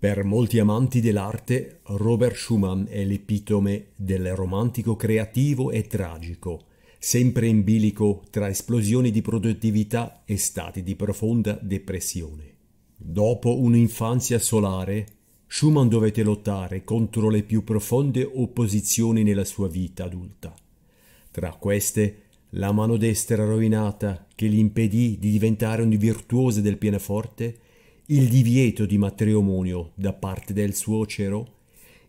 Per molti amanti dell'arte, Robert Schumann è l'epitome del romantico creativo e tragico, sempre in bilico tra esplosioni di produttività e stati di profonda depressione. Dopo un'infanzia solare, Schumann dovette lottare contro le più profonde opposizioni nella sua vita adulta. Tra queste, la mano destra rovinata che gli impedì di diventare un virtuoso del pianoforte il divieto di matrimonio da parte del suocero,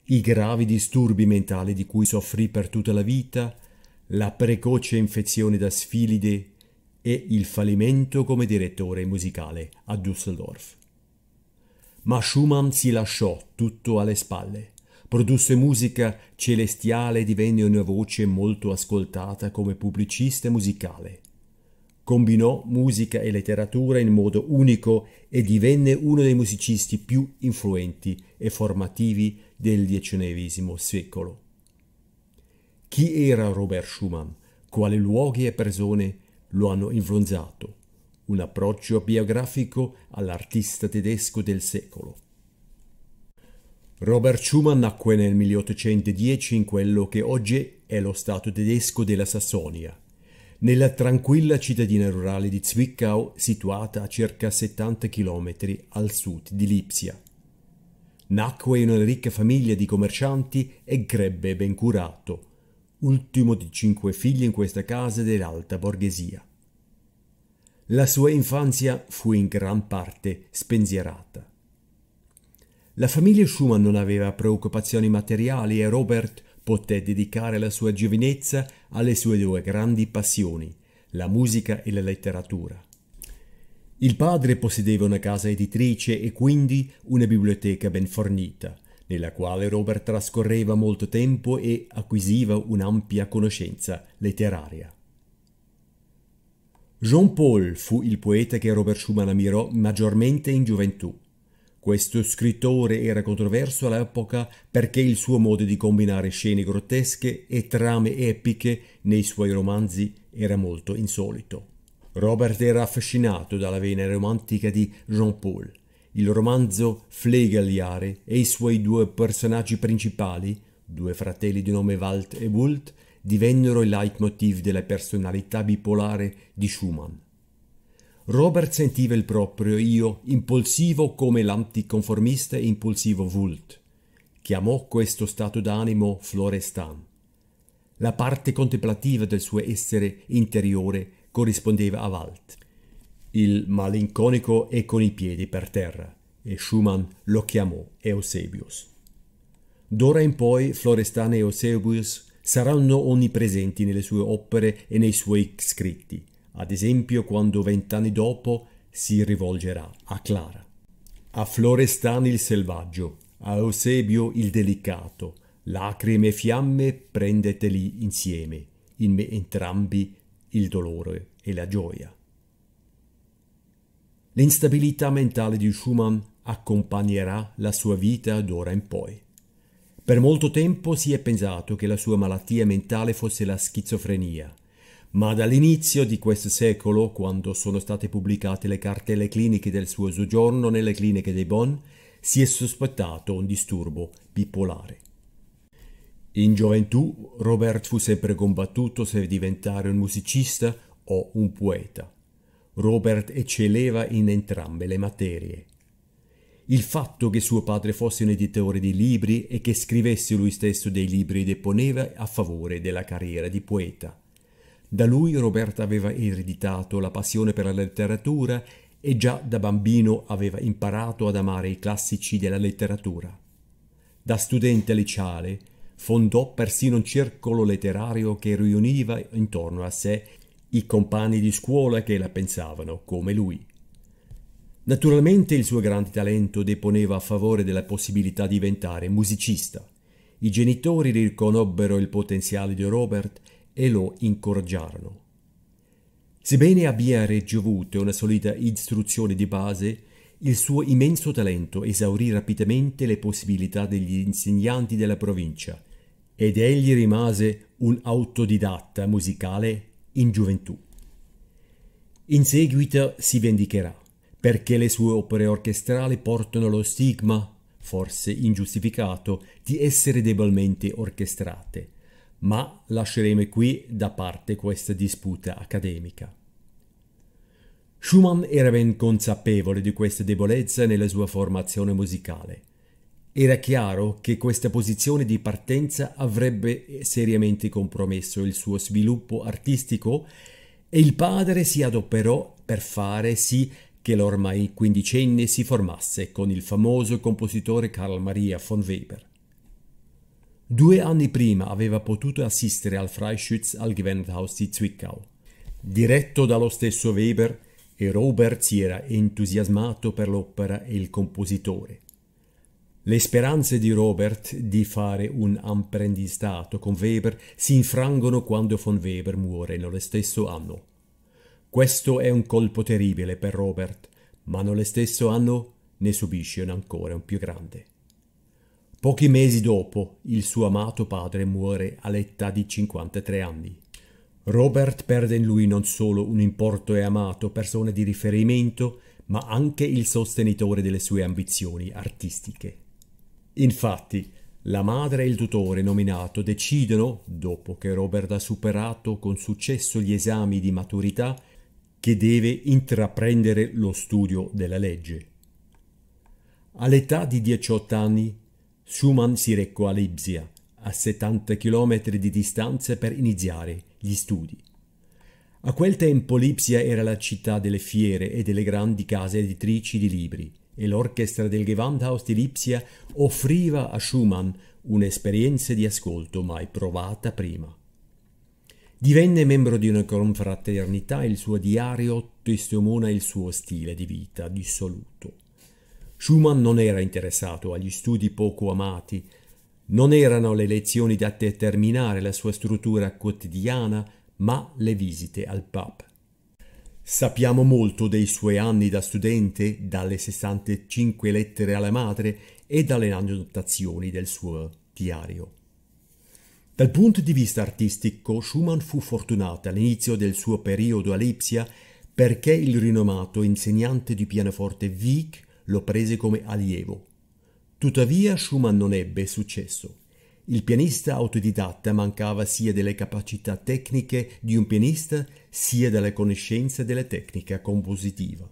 i gravi disturbi mentali di cui soffrì per tutta la vita, la precoce infezione da sfilide e il fallimento come direttore musicale a Düsseldorf. Ma Schumann si lasciò tutto alle spalle, produsse musica celestiale e divenne una voce molto ascoltata come pubblicista musicale Combinò musica e letteratura in modo unico e divenne uno dei musicisti più influenti e formativi del XIX secolo. Chi era Robert Schumann? Quali luoghi e persone lo hanno influenzato? Un approccio biografico all'artista tedesco del secolo. Robert Schumann nacque nel 1810 in quello che oggi è lo Stato tedesco della Sassonia, nella tranquilla cittadina rurale di Zwickau situata a circa 70 km al sud di Lipsia. Nacque in una ricca famiglia di commercianti e crebbe ben curato, ultimo di cinque figli in questa casa dell'alta borghesia. La sua infanzia fu in gran parte spensierata. La famiglia Schumann non aveva preoccupazioni materiali e Robert poté dedicare la sua giovinezza alle sue due grandi passioni, la musica e la letteratura. Il padre possedeva una casa editrice e quindi una biblioteca ben fornita, nella quale Robert trascorreva molto tempo e acquisiva un'ampia conoscenza letteraria. Jean Paul fu il poeta che Robert Schumann ammirò maggiormente in gioventù. Questo scrittore era controverso all'epoca perché il suo modo di combinare scene grottesche e trame epiche nei suoi romanzi era molto insolito. Robert era affascinato dalla vena romantica di Jean-Paul. Il romanzo Flegaliare e i suoi due personaggi principali, due fratelli di nome Walt e Wult, divennero il leitmotiv della personalità bipolare di Schumann. Robert sentiva il proprio io impulsivo come l'anticonformista impulsivo Vult. Chiamò questo stato d'animo Florestan. La parte contemplativa del suo essere interiore corrispondeva a Walt. Il malinconico è con i piedi per terra e Schumann lo chiamò Eusebius. D'ora in poi Florestan e Eusebius saranno onnipresenti nelle sue opere e nei suoi scritti, ad esempio quando vent'anni dopo si rivolgerà a Clara. A Florestan il selvaggio, a Eusebio il delicato, lacrime e fiamme prendeteli insieme, in me entrambi il dolore e la gioia. L'instabilità mentale di Schumann accompagnerà la sua vita d'ora in poi. Per molto tempo si è pensato che la sua malattia mentale fosse la schizofrenia, ma dall'inizio di questo secolo, quando sono state pubblicate le cartelle cliniche del suo soggiorno nelle cliniche dei Bonn, si è sospettato un disturbo bipolare. In gioventù Robert fu sempre combattuto se diventare un musicista o un poeta. Robert eccelleva in entrambe le materie. Il fatto che suo padre fosse un editore di libri e che scrivesse lui stesso dei libri deponeva a favore della carriera di poeta da lui Roberta aveva ereditato la passione per la letteratura e già da bambino aveva imparato ad amare i classici della letteratura. Da studente liceale fondò persino un circolo letterario che riuniva intorno a sé i compagni di scuola che la pensavano come lui. Naturalmente il suo grande talento deponeva a favore della possibilità di diventare musicista. I genitori riconobbero il potenziale di Robert e lo incoraggiarono. Sebbene abbia ricevuto una solida istruzione di base, il suo immenso talento esaurì rapidamente le possibilità degli insegnanti della provincia ed egli rimase un autodidatta musicale in gioventù. In seguito si vendicherà, perché le sue opere orchestrali portano lo stigma, forse ingiustificato, di essere debolmente orchestrate ma lasceremo qui da parte questa disputa accademica. Schumann era ben consapevole di questa debolezza nella sua formazione musicale. Era chiaro che questa posizione di partenza avrebbe seriamente compromesso il suo sviluppo artistico e il padre si adoperò per fare sì che l'ormai quindicenne si formasse con il famoso compositore Carl Maria von Weber. Due anni prima aveva potuto assistere al Freischütz al Gewandhaus di Zwickau. Diretto dallo stesso Weber, e Robert si era entusiasmato per l'opera e il compositore. Le speranze di Robert di fare un apprendistato con Weber si infrangono quando von Weber muore nello stesso anno. Questo è un colpo terribile per Robert, ma nello stesso anno ne subisce un ancora un più grande. Pochi mesi dopo, il suo amato padre muore all'età di 53 anni. Robert perde in lui non solo un importo e amato persona di riferimento, ma anche il sostenitore delle sue ambizioni artistiche. Infatti, la madre e il tutore nominato decidono, dopo che Robert ha superato con successo gli esami di maturità, che deve intraprendere lo studio della legge. All'età di 18 anni Schumann si recò a Lipsia, a 70 km di distanza per iniziare gli studi. A quel tempo Lipsia era la città delle fiere e delle grandi case editrici di libri e l'orchestra del Gewandhaus di Lipsia offriva a Schumann un'esperienza di ascolto mai provata prima. Divenne membro di una confraternita, il suo diario testimona il suo stile di vita dissoluto. Schumann non era interessato agli studi poco amati, non erano le lezioni da determinare la sua struttura quotidiana, ma le visite al pub. Sappiamo molto dei suoi anni da studente, dalle 65 lettere alla madre e dalle annotazioni del suo diario. Dal punto di vista artistico, Schumann fu fortunato all'inizio del suo periodo a Lipsia perché il rinomato insegnante di pianoforte Wieck lo prese come allievo. Tuttavia Schumann non ebbe successo. Il pianista autodidatta mancava sia delle capacità tecniche di un pianista sia della conoscenza della tecnica compositiva.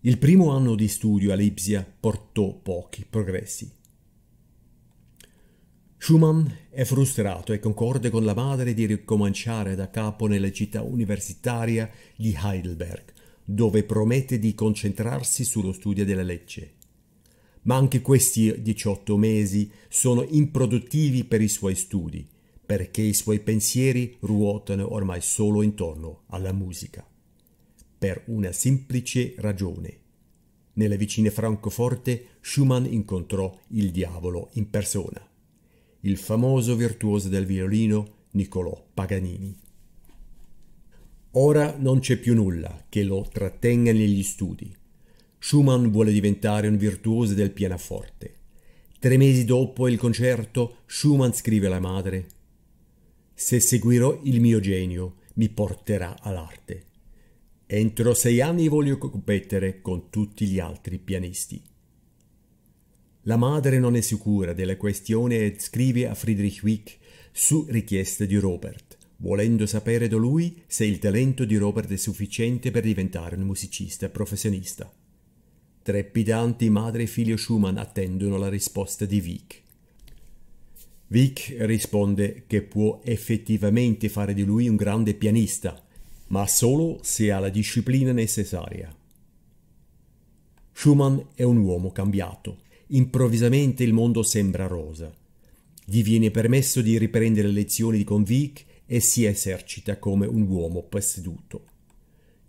Il primo anno di studio a Lipsia portò pochi progressi. Schumann è frustrato e concorde con la madre di ricominciare da capo nella città universitaria di Heidelberg dove promette di concentrarsi sullo studio della legge. Ma anche questi 18 mesi sono improduttivi per i suoi studi, perché i suoi pensieri ruotano ormai solo intorno alla musica. Per una semplice ragione. Nelle vicine Francoforte Schumann incontrò il diavolo in persona, il famoso virtuoso del violino Niccolò Paganini. Ora non c'è più nulla che lo trattenga negli studi. Schumann vuole diventare un virtuoso del pianoforte. Tre mesi dopo il concerto, Schumann scrive alla madre Se seguirò il mio genio, mi porterà all'arte. Entro sei anni voglio competere con tutti gli altri pianisti. La madre non è sicura della questione e scrive a Friedrich Wick su richiesta di Robert volendo sapere da lui se il talento di Robert è sufficiente per diventare un musicista professionista. Trepidanti madre e figlio Schumann attendono la risposta di Vic. Vic risponde che può effettivamente fare di lui un grande pianista, ma solo se ha la disciplina necessaria. Schumann è un uomo cambiato. Improvvisamente il mondo sembra rosa. Gli viene permesso di riprendere lezioni con Vic e si esercita come un uomo posseduto.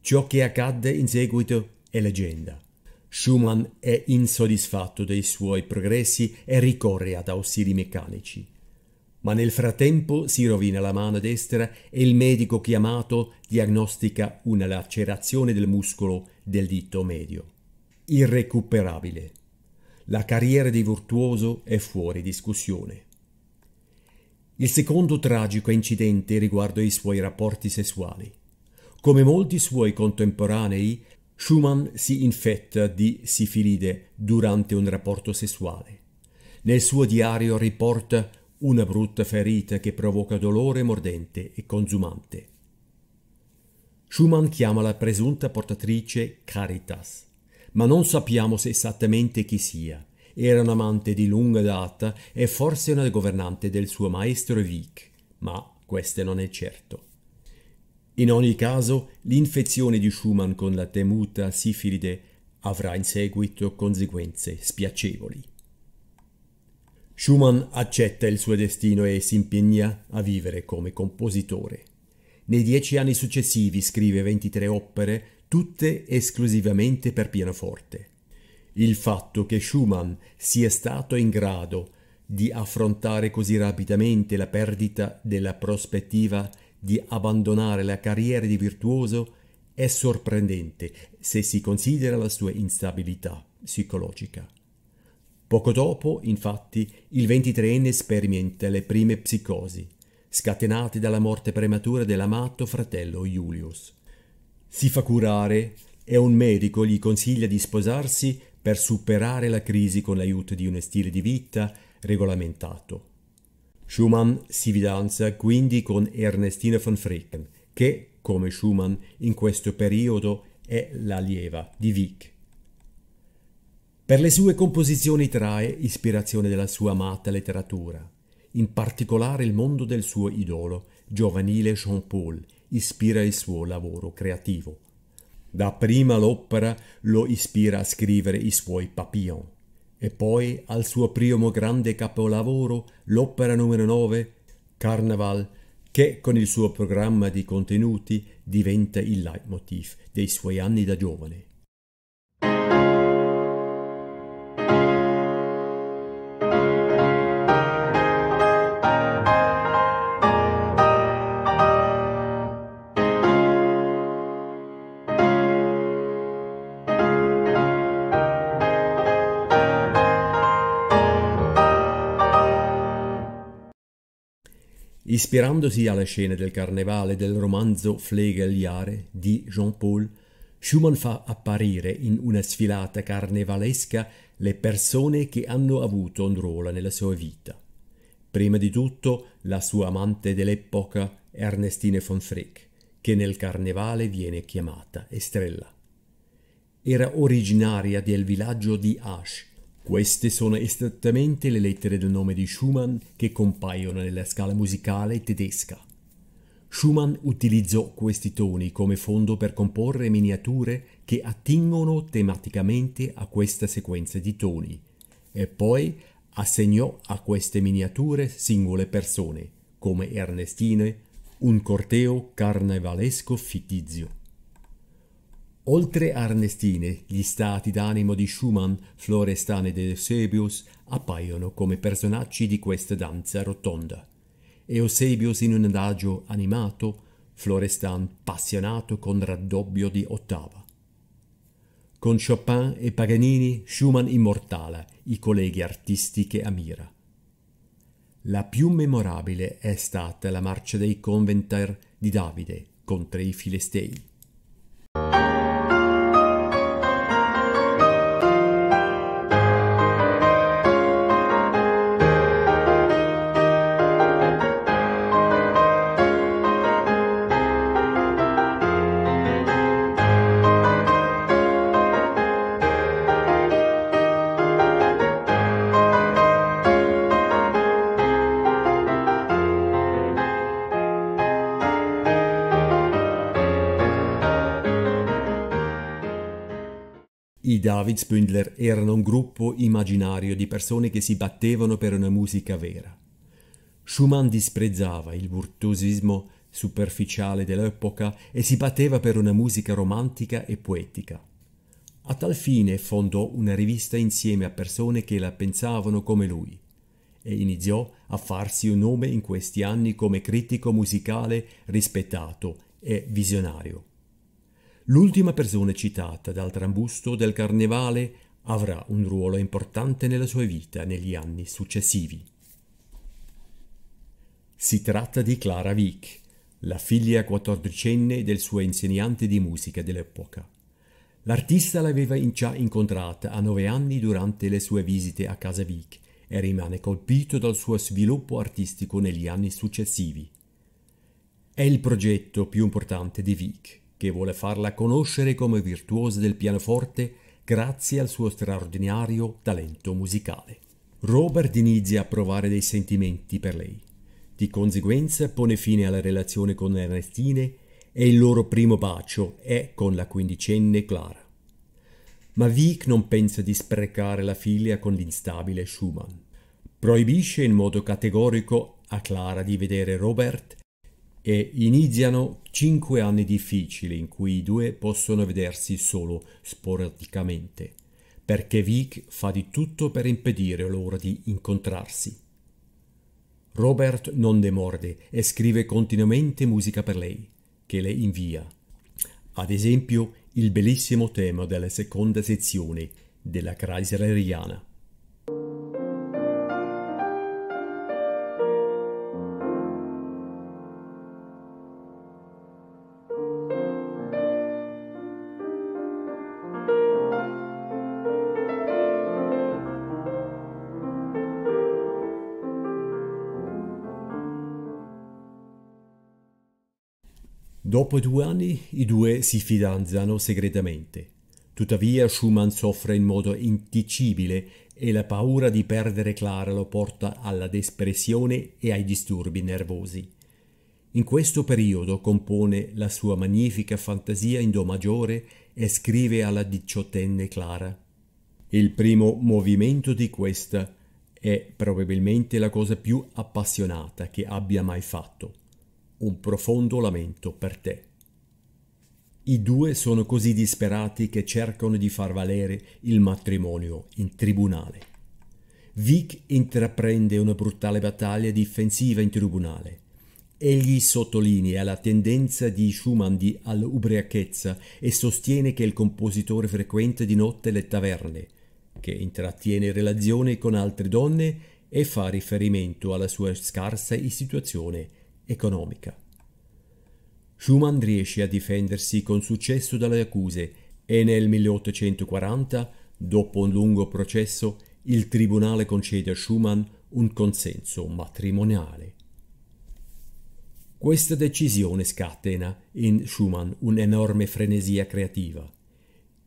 Ciò che accadde in seguito è leggenda. Schumann è insoddisfatto dei suoi progressi e ricorre ad ausili meccanici. Ma nel frattempo si rovina la mano destra e il medico chiamato diagnostica una lacerazione del muscolo del dito medio. Irrecuperabile. La carriera di Virtuoso è fuori discussione. Il secondo tragico incidente riguardo i suoi rapporti sessuali. Come molti suoi contemporanei, Schumann si infetta di sifilide durante un rapporto sessuale. Nel suo diario riporta una brutta ferita che provoca dolore mordente e consumante. Schumann chiama la presunta portatrice Caritas, ma non sappiamo esattamente chi sia era un amante di lunga data e forse una governante del suo maestro Vic, ma questo non è certo. In ogni caso, l'infezione di Schumann con la temuta sifilide avrà in seguito conseguenze spiacevoli. Schumann accetta il suo destino e si impegna a vivere come compositore. Nei dieci anni successivi scrive 23 opere, tutte esclusivamente per pianoforte il fatto che Schumann sia stato in grado di affrontare così rapidamente la perdita della prospettiva di abbandonare la carriera di virtuoso è sorprendente se si considera la sua instabilità psicologica. Poco dopo, infatti, il 23enne sperimenta le prime psicosi, scatenate dalla morte prematura dell'amato fratello Julius. Si fa curare e un medico gli consiglia di sposarsi per superare la crisi con l'aiuto di uno stile di vita regolamentato. Schumann si fidanza quindi con Ernestina von Fricken, che, come Schumann, in questo periodo è l'allieva di Wick. Per le sue composizioni trae ispirazione dalla sua amata letteratura, in particolare il mondo del suo idolo, giovanile Jean-Paul, ispira il suo lavoro creativo. Dapprima l'opera lo ispira a scrivere i suoi Papillon e poi al suo primo grande capolavoro, l'opera numero 9, Carnaval, che con il suo programma di contenuti diventa il leitmotiv dei suoi anni da giovane. Ispirandosi alle scene del carnevale del romanzo Flegeliare di Jean-Paul, Schumann fa apparire in una sfilata carnevalesca le persone che hanno avuto un ruolo nella sua vita. Prima di tutto la sua amante dell'epoca Ernestine von Frick, che nel carnevale viene chiamata Estrella. Era originaria del villaggio di Asch, queste sono esattamente le lettere del nome di Schumann che compaiono nella scala musicale tedesca. Schumann utilizzò questi toni come fondo per comporre miniature che attingono tematicamente a questa sequenza di toni e poi assegnò a queste miniature singole persone, come Ernestine, un corteo carnevalesco fittizio. Oltre Arnestine, gli stati d'animo di Schumann, Florestan ed Eusebius appaiono come personaggi di questa danza rotonda. Eusebius in un adagio animato, Florestan passionato con raddoppio di ottava. Con Chopin e Paganini, Schumann immortala i colleghi artisti che ammira. La più memorabile è stata la marcia dei Conventer di Davide contro i Filestei. I David Spindler erano un gruppo immaginario di persone che si battevano per una musica vera. Schumann disprezzava il virtuosismo superficiale dell'epoca e si batteva per una musica romantica e poetica. A tal fine fondò una rivista insieme a persone che la pensavano come lui e iniziò a farsi un nome in questi anni come critico musicale rispettato e visionario. L'ultima persona citata dal trambusto del carnevale avrà un ruolo importante nella sua vita negli anni successivi. Si tratta di Clara Wick, la figlia quattordicenne del suo insegnante di musica dell'epoca. L'artista l'aveva già incontrata a nove anni durante le sue visite a casa Wick e rimane colpito dal suo sviluppo artistico negli anni successivi. È il progetto più importante di Wick, che vuole farla conoscere come virtuosa del pianoforte grazie al suo straordinario talento musicale. Robert inizia a provare dei sentimenti per lei. Di conseguenza pone fine alla relazione con Ernestine e il loro primo bacio è con la quindicenne Clara. Ma Vic non pensa di sprecare la figlia con l'instabile Schumann. Proibisce in modo categorico a Clara di vedere Robert e iniziano cinque anni difficili in cui i due possono vedersi solo sporadicamente, perché Vic fa di tutto per impedire loro di incontrarsi. Robert non demorde e scrive continuamente musica per lei, che le invia. Ad esempio, il bellissimo tema della seconda sezione della Chrysler Rihanna. Dopo due anni i due si fidanzano segretamente. Tuttavia Schumann soffre in modo indicibile e la paura di perdere Clara lo porta alla depressione e ai disturbi nervosi. In questo periodo compone la sua magnifica fantasia in Do maggiore e scrive alla diciottenne Clara. Il primo movimento di questa è probabilmente la cosa più appassionata che abbia mai fatto un profondo lamento per te. I due sono così disperati che cercano di far valere il matrimonio in tribunale. Vic intraprende una brutale battaglia difensiva in tribunale. Egli sottolinea la tendenza di Schumann di all'ubriachezza e sostiene che il compositore frequenta di notte le taverne, che intrattiene relazioni con altre donne e fa riferimento alla sua scarsa istituzione economica. Schumann riesce a difendersi con successo dalle accuse e nel 1840, dopo un lungo processo, il tribunale concede a Schumann un consenso matrimoniale. Questa decisione scatena in Schumann un'enorme frenesia creativa.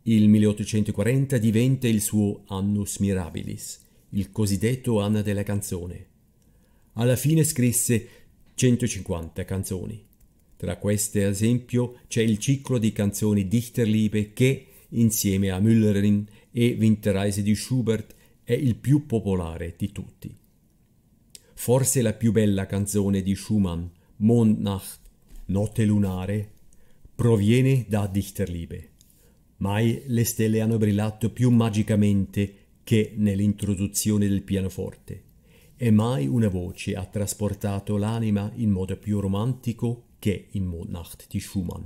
Il 1840 diventa il suo annus mirabilis, il cosiddetto Anna della canzone. Alla fine scrisse 150 canzoni. Tra queste, ad esempio, c'è il ciclo di canzoni Dichterliebe che, insieme a Müllerin e Winterreise di Schubert, è il più popolare di tutti. Forse la più bella canzone di Schumann, Mondnacht, Notte lunare, proviene da Dichterliebe. Mai le stelle hanno brillato più magicamente che nell'introduzione del pianoforte e mai una voce ha trasportato l'anima in modo più romantico che in Mondnacht di Schumann.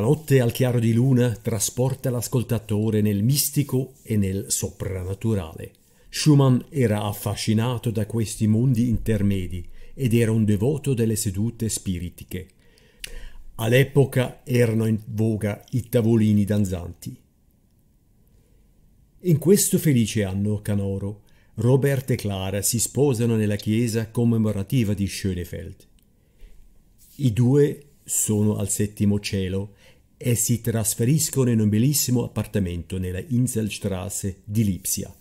notte al chiaro di luna trasporta l'ascoltatore nel mistico e nel soprannaturale. Schumann era affascinato da questi mondi intermedi ed era un devoto delle sedute spiritiche. All'epoca erano in voga i tavolini danzanti. In questo felice anno canoro, Robert e Clara si sposano nella chiesa commemorativa di Schönefeld. I due sono al settimo cielo e si trasferiscono in un bellissimo appartamento nella Inselstraße di Lipsia.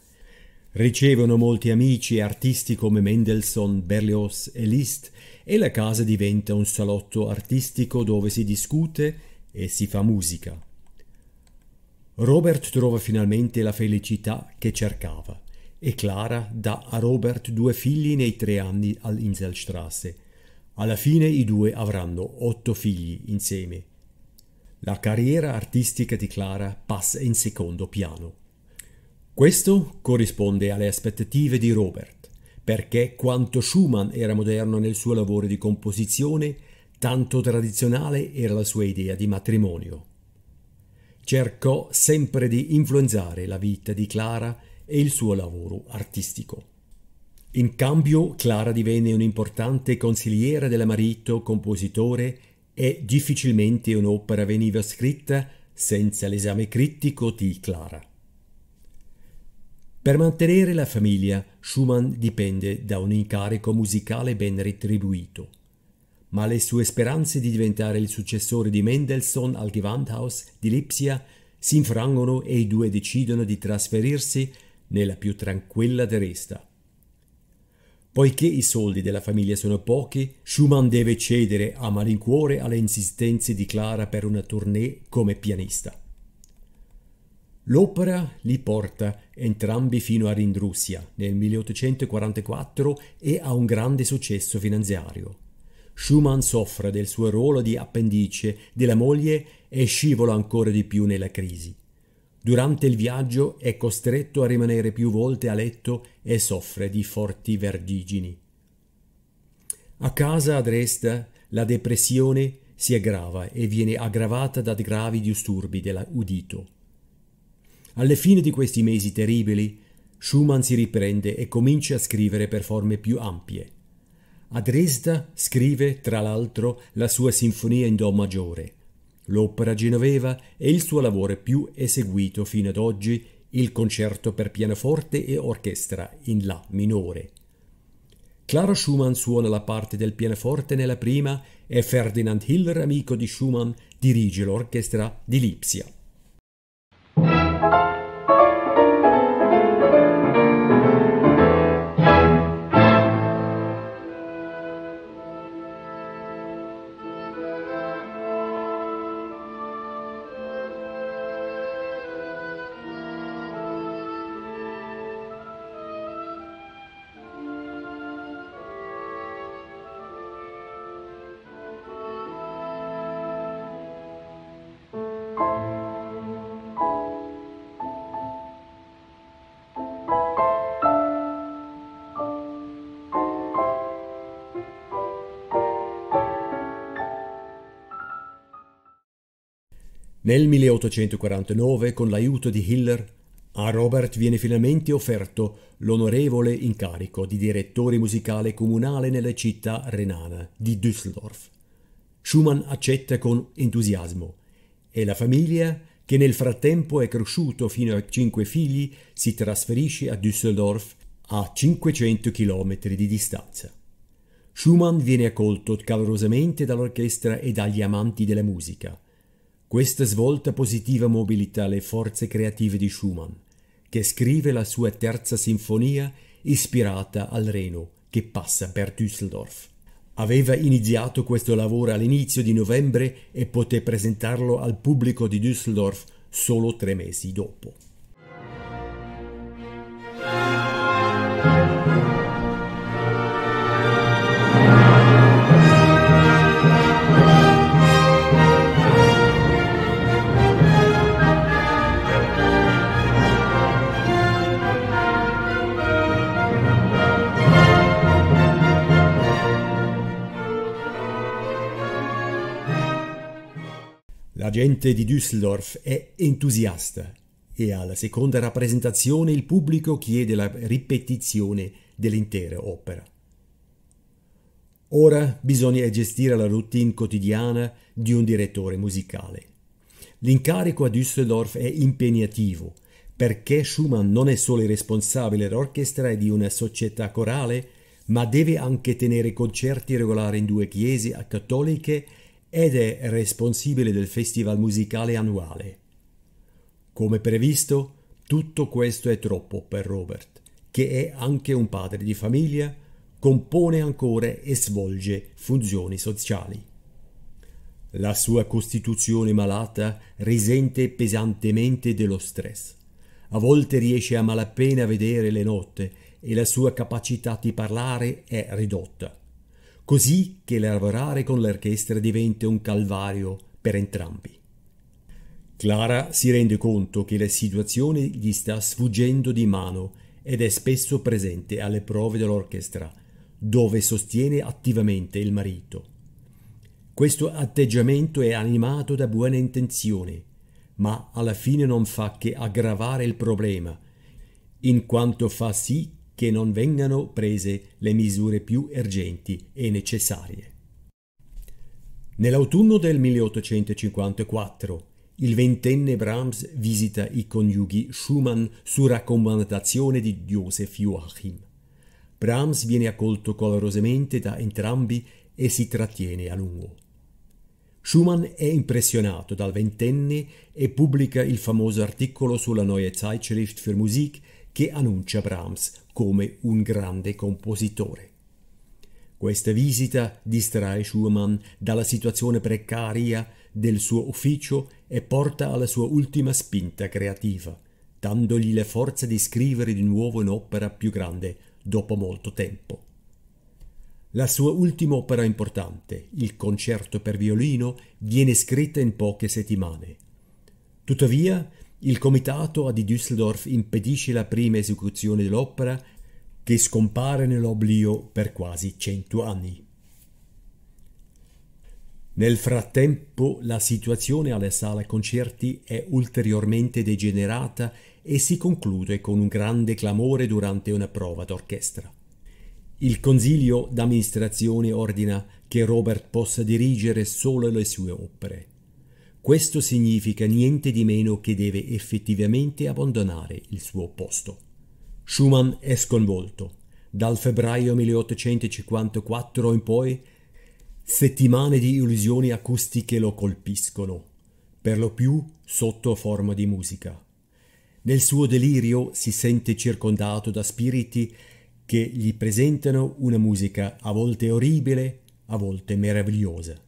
Ricevono molti amici e artisti come Mendelssohn, Berlioz e Liszt e la casa diventa un salotto artistico dove si discute e si fa musica. Robert trova finalmente la felicità che cercava e Clara dà a Robert due figli nei tre anni all'Inselstraße. Alla fine i due avranno otto figli insieme. La carriera artistica di Clara passa in secondo piano. Questo corrisponde alle aspettative di Robert, perché quanto Schumann era moderno nel suo lavoro di composizione, tanto tradizionale era la sua idea di matrimonio. Cercò sempre di influenzare la vita di Clara e il suo lavoro artistico. In cambio, Clara divenne un'importante consigliera del marito, compositore e difficilmente un'opera veniva scritta senza l'esame critico di Clara. Per mantenere la famiglia, Schumann dipende da un incarico musicale ben retribuito, ma le sue speranze di diventare il successore di Mendelssohn al Gewandhaus di Lipsia si infrangono e i due decidono di trasferirsi nella più tranquilla Dresda. Poiché i soldi della famiglia sono pochi, Schumann deve cedere a malincuore alle insistenze di Clara per una tournée come pianista. L'opera li porta entrambi fino a Rindrussia nel 1844 e ha un grande successo finanziario. Schumann soffre del suo ruolo di appendice della moglie e scivola ancora di più nella crisi. Durante il viaggio è costretto a rimanere più volte a letto e soffre di forti vertigini. A casa a Dresda la depressione si aggrava e viene aggravata da gravi disturbi dell'udito. Alla fine di questi mesi terribili, Schumann si riprende e comincia a scrivere per forme più ampie. A Dresda scrive, tra l'altro, la sua sinfonia in Do maggiore, L'opera genoveva è il suo lavoro più eseguito fino ad oggi, il concerto per pianoforte e orchestra in La minore. Clara Schumann suona la parte del pianoforte nella prima e Ferdinand Hiller, amico di Schumann, dirige l'orchestra di Lipsia. Nel 1849, con l'aiuto di Hiller, a Robert viene finalmente offerto l'onorevole incarico di direttore musicale comunale nella città renana di Düsseldorf. Schumann accetta con entusiasmo e la famiglia, che nel frattempo è cresciuto fino a cinque figli, si trasferisce a Düsseldorf a 500 km di distanza. Schumann viene accolto calorosamente dall'orchestra e dagli amanti della musica – questa svolta positiva mobilita le forze creative di Schumann, che scrive la sua terza sinfonia ispirata al Reno che passa per Düsseldorf. Aveva iniziato questo lavoro all'inizio di novembre e poté presentarlo al pubblico di Düsseldorf solo tre mesi dopo. La gente di Düsseldorf è entusiasta e alla seconda rappresentazione il pubblico chiede la ripetizione dell'intera opera. Ora bisogna gestire la routine quotidiana di un direttore musicale. L'incarico a Düsseldorf è impegnativo perché Schumann non è solo il responsabile d'orchestra e di una società corale, ma deve anche tenere concerti regolari in due chiese cattoliche ed è responsabile del festival musicale annuale. Come previsto, tutto questo è troppo per Robert, che è anche un padre di famiglia, compone ancora e svolge funzioni sociali. La sua costituzione malata risente pesantemente dello stress. A volte riesce a malapena a vedere le note e la sua capacità di parlare è ridotta così che lavorare con l'orchestra diventa un calvario per entrambi. Clara si rende conto che la situazione gli sta sfuggendo di mano ed è spesso presente alle prove dell'orchestra, dove sostiene attivamente il marito. Questo atteggiamento è animato da buone intenzioni, ma alla fine non fa che aggravare il problema, in quanto fa sì che non vengano prese le misure più urgenti e necessarie. Nell'autunno del 1854 il ventenne Brahms visita i coniugi Schumann su raccomandazione di Joseph Joachim. Brahms viene accolto calorosamente da entrambi e si trattiene a lungo. Schumann è impressionato dal ventenne e pubblica il famoso articolo sulla Neue Zeitschrift für Musik che annuncia Brahms come un grande compositore. Questa visita distrae Schumann dalla situazione precaria del suo ufficio e porta alla sua ultima spinta creativa, dandogli la forza di scrivere di nuovo un'opera più grande dopo molto tempo. La sua ultima opera importante, il concerto per violino, viene scritta in poche settimane. Tuttavia, il comitato di Düsseldorf impedisce la prima esecuzione dell'opera che scompare nell'oblio per quasi cento anni. Nel frattempo la situazione alla sala concerti è ulteriormente degenerata e si conclude con un grande clamore durante una prova d'orchestra. Il consiglio d'amministrazione ordina che Robert possa dirigere solo le sue opere. Questo significa niente di meno che deve effettivamente abbandonare il suo posto. Schumann è sconvolto. Dal febbraio 1854 in poi, settimane di illusioni acustiche lo colpiscono, per lo più sotto forma di musica. Nel suo delirio si sente circondato da spiriti che gli presentano una musica a volte orribile, a volte meravigliosa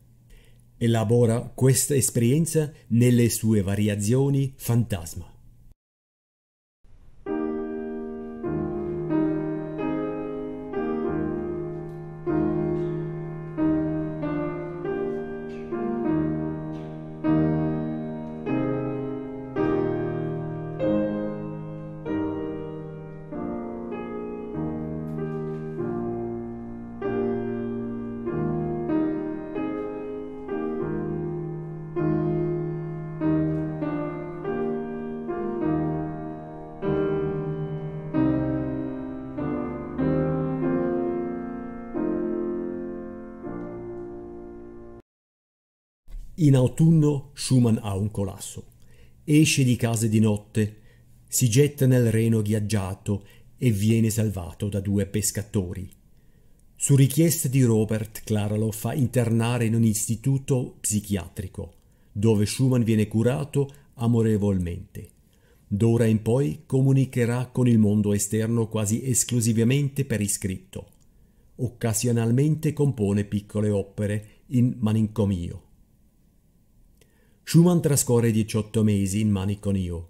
elabora questa esperienza nelle sue variazioni fantasma. In autunno Schumann ha un collasso. Esce di casa di notte, si getta nel reno ghiaggiato e viene salvato da due pescatori. Su richiesta di Robert, Clara lo fa internare in un istituto psichiatrico, dove Schumann viene curato amorevolmente. D'ora in poi comunicherà con il mondo esterno quasi esclusivamente per iscritto. Occasionalmente compone piccole opere in manicomio. Schumann trascorre 18 mesi in manicomio,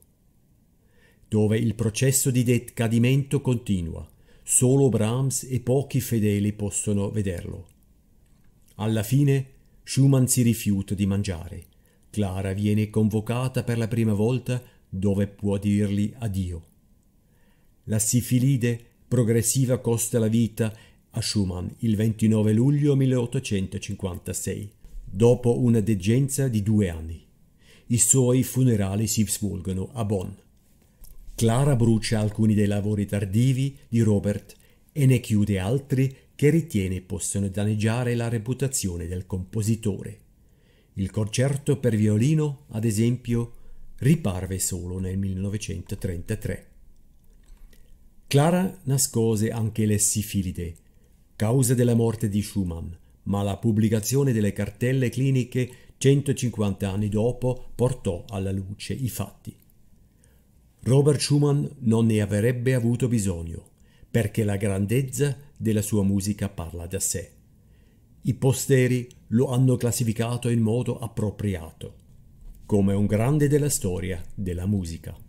dove il processo di decadimento continua, solo Brahms e pochi fedeli possono vederlo. Alla fine Schumann si rifiuta di mangiare. Clara viene convocata per la prima volta dove può dirgli addio. La sifilide progressiva costa la vita a Schumann il 29 luglio 1856, dopo una degenza di due anni. I suoi funerali si svolgono a Bonn. Clara brucia alcuni dei lavori tardivi di Robert e ne chiude altri che ritiene possano danneggiare la reputazione del compositore. Il concerto per violino, ad esempio, riparve solo nel 1933. Clara nascose anche le sifilide, causa della morte di Schumann, ma la pubblicazione delle cartelle cliniche 150 anni dopo, portò alla luce i fatti. Robert Schumann non ne avrebbe avuto bisogno, perché la grandezza della sua musica parla da sé. I posteri lo hanno classificato in modo appropriato, come un grande della storia della musica.